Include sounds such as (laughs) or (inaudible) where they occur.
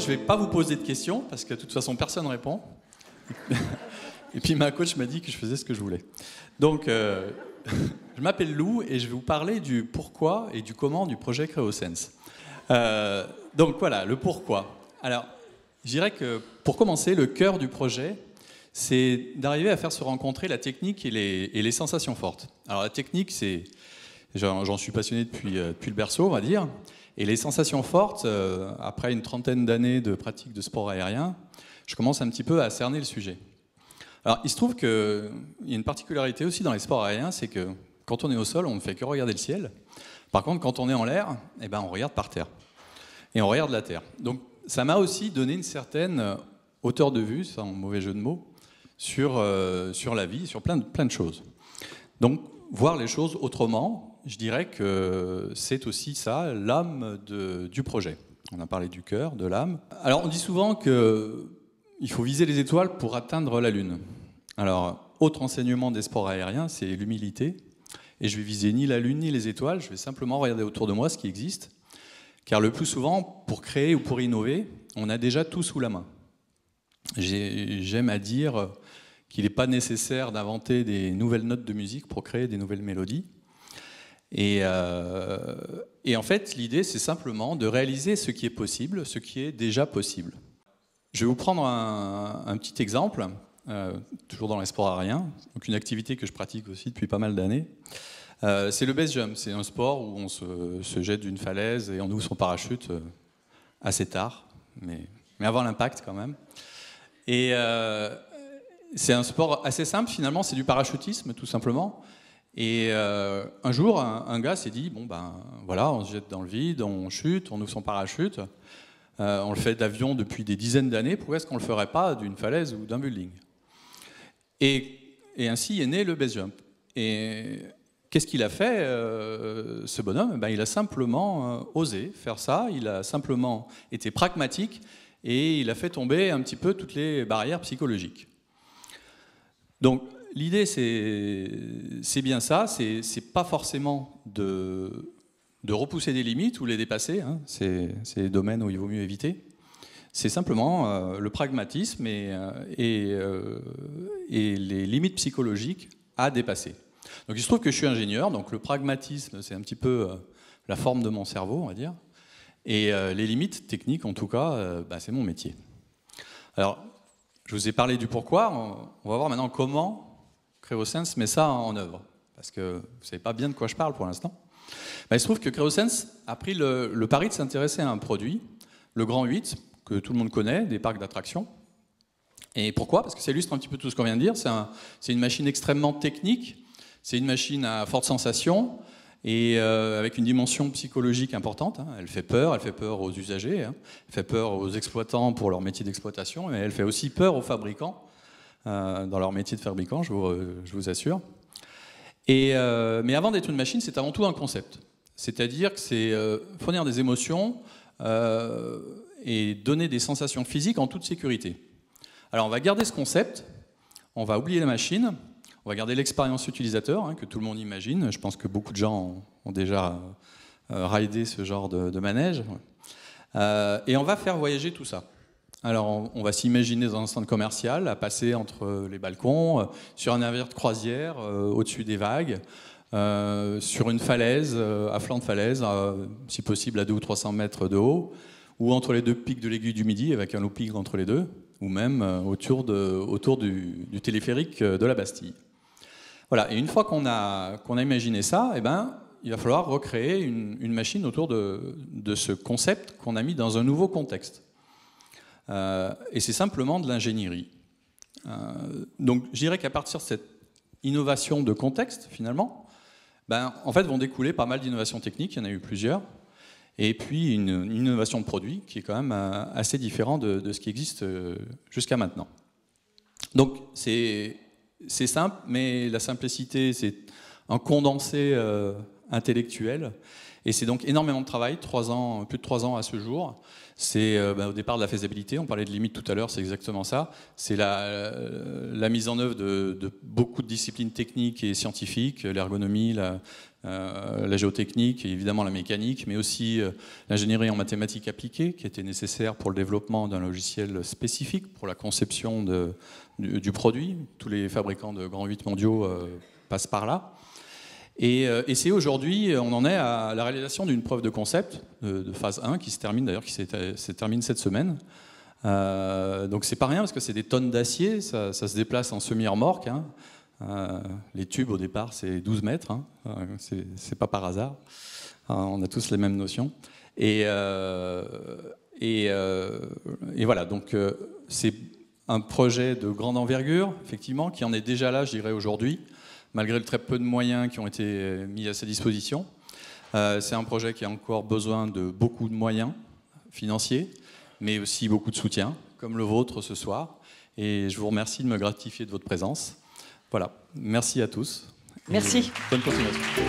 je ne vais pas vous poser de questions parce que de toute façon, personne ne répond. (laughs) et puis ma coach m'a dit que je faisais ce que je voulais. Donc, euh, (laughs) je m'appelle Lou et je vais vous parler du pourquoi et du comment du projet CreoSense. Euh, donc voilà, le pourquoi. Alors, je dirais que pour commencer, le cœur du projet, c'est d'arriver à faire se rencontrer la technique et les, sensations fortes. Alors la technique, c'est, j'en suis passionné depuis, euh, depuis le berceau, on va dire. Et les sensations fortes, euh, après une trentaine d'années de pratique de sport aérien, je commence un petit peu à cerner le sujet. Alors, il se trouve qu'il y a une particularité aussi dans les sports aériens, c'est que quand on est au sol, on ne fait que regarder le ciel. Par contre, quand on est en l'air, eh ben, on regarde par terre. Et on regarde la terre. Donc, ça m'a aussi donné une certaine euh, hauteur de vue, sans mauvais jeu de mots, sur, euh, sur la vie, sur plein de, plein de choses. Donc, voir les choses autrement, je dirais que c'est aussi ça, l'âme du projet. On a parlé du cœur, de l'âme. Alors on dit souvent qu'il faut viser les étoiles pour atteindre la Lune. Alors, autre enseignement des sports aériens, c'est l'humilité. Et je vais viser ni la Lune ni les étoiles, je vais simplement regarder autour de moi ce qui existe. Car le plus souvent, pour créer ou pour innover, on a déjà tout sous la main. J'aime à dire, qu'il n'est pas nécessaire d'inventer des nouvelles notes de musique pour créer des nouvelles mélodies. Euh, et, en fait, l'idée, c'est simplement de réaliser ce qui est possible, ce qui est déjà possible. Je vais vous prendre un, petit exemple, euh, toujours dans l'espoir aérien, donc une activité que je pratique aussi depuis pas mal d'années. Euh, c'est le base jump, c'est un sport où on se, jette d'une falaise et on ouvre son parachute assez tard, mais, mais avant l'impact quand même. Et, c'est un sport assez simple finalement, c'est du parachutisme tout simplement. Et euh, un jour, un, gars s'est dit bon ben voilà, on se jette dans le vide, on chute, on ouvre son parachute. Euh, on le fait d'avion depuis des dizaines d'années. Pourquoi est-ce qu'on le ferait pas d'une falaise ou d'un building et, ainsi est né le base jump. Et qu'est-ce qu'il a fait euh, ce bonhomme eh ben, il a simplement osé faire ça. Il a simplement été pragmatique et il a fait tomber un petit peu toutes les barrières psychologiques. Donc l'idée, c'est bien ça, c'est pas forcément de, de, repousser des limites ou les dépasser, hein. c'est des domaines où il vaut mieux éviter. C'est simplement euh, le pragmatisme et, euh, euh, et, les limites psychologiques à dépasser. Donc il se trouve que je suis ingénieur, donc le pragmatisme, c'est un petit peu la forme de mon cerveau, on va dire. Et les limites techniques, en tout cas, bah, c'est mon métier. Alors, je vous ai parlé du pourquoi, on, va voir maintenant comment CreoSense met ça en œuvre. Parce que vous ne savez pas bien de quoi je parle pour l'instant. il se trouve que CreoSense a pris le, pari de s'intéresser à un produit, le Grand 8, que tout le monde connaît, des parcs d'attractions. Et pourquoi Parce que ça illustre un petit peu tout ce qu'on vient de dire. C'est une machine extrêmement technique, c'est une machine à forte sensation, et euh, avec une dimension psychologique importante. Hein. Elle fait peur, elle fait peur aux usagers, hein. elle fait peur aux exploitants pour leur métier d'exploitation, mais elle fait aussi peur aux fabricants euh, dans leur métier de fabricant, je vous, euh, assure. mais avant d'être une machine, c'est avant tout un concept. C'est-à-dire que c'est fournir des émotions et donner des sensations physiques en toute sécurité. Alors on va garder ce concept, on va oublier la machine, on va garder l'expérience utilisateur hein, que tout le monde imagine. Je pense que beaucoup de gens ont, déjà euh, euh, raidé ce genre de, manège. Euh, et on va faire voyager tout ça. Alors, on, va s'imaginer dans un centre commercial, à passer entre les balcons, sur un navire de croisière, au-dessus des vagues, sur une falaise, à flanc de falaise, si possible à 200 ou 300 mètres de haut, ou entre les deux pics de l'aiguille du Midi, avec un looping entre les deux, ou même autour, du téléphérique de la Bastille. Voilà, et une fois qu'on a, qu'on a imaginé ça, eh ben, il va falloir recréer une, machine autour de, ce concept qu'on a mis dans un nouveau contexte. Euh, et c'est simplement de l'ingénierie. Euh, donc je dirais qu'à partir de cette innovation de contexte, finalement, ben, en fait vont découler pas mal d'innovations techniques, il y en a eu plusieurs, et puis une, innovation de produit qui est quand même euh, assez différente de, de ce qui existe jusqu'à maintenant. Donc c'est c'est simple, mais la simplicité, c'est un condensé euh, intellectuel. Et c'est donc énormément de travail, ans, plus de trois ans à ce jour. C'est euh, bah, au départ de la faisabilité, on parlait de limite tout à l'heure, c'est exactement ça. C'est la, euh, la mise en œuvre de, beaucoup de disciplines techniques et scientifiques, l'ergonomie, la, euh, géotechnique et évidemment la mécanique, mais aussi euh, l'ingénierie en mathématiques appliquées qui était nécessaire pour le développement d'un logiciel spécifique pour la conception du, produit. Tous les fabricants de grands 8 mondiaux euh, passent par là. Et, c'est aujourd'hui, on en est à la réalisation d'une preuve de concept de, de phase 1 qui se termine d'ailleurs, qui se termine cette semaine. Euh, donc c'est pas rien parce que c'est des tonnes d'acier, ça, se déplace en semi-remorque. Hein. Euh, les tubes au départ c'est 12 mètres, hein. euh, c'est pas par hasard. on a tous les mêmes notions. Et, et, et, voilà, donc c'est un projet de grande envergure, effectivement, qui en est déjà là, je dirais, aujourd'hui, malgré le très peu de moyens qui ont été mis à sa disposition. c'est un projet qui a encore besoin de beaucoup de moyens financiers, mais aussi beaucoup de soutien, comme le vôtre ce soir. Et je vous remercie de me gratifier de votre présence. Voilà, merci à tous. Merci. Bonne continuation.